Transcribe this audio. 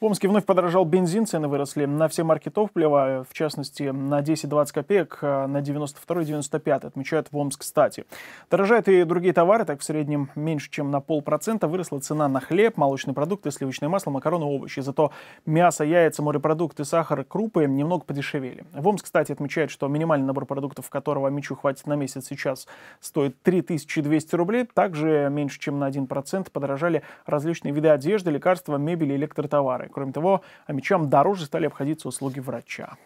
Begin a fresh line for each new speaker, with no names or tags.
В Омске вновь подорожал бензин, цены выросли на все марки топлива, в частности на 10-20 копеек, а на 92-95, отмечают в Омск кстати. Дорожают и другие товары, так в среднем меньше, чем на полпроцента выросла цена на хлеб, молочные продукты, сливочное масло, макароны, овощи. Зато мясо, яйца, морепродукты, сахар, крупы немного подешевели. В Омск, кстати, отмечает, что минимальный набор продуктов, которого мечу хватит на месяц сейчас, стоит 3200 рублей. Также меньше, чем на 1% подорожали различные виды одежды, лекарства, мебели, электротовары. Кроме того, мечам дороже стали обходиться услуги врача.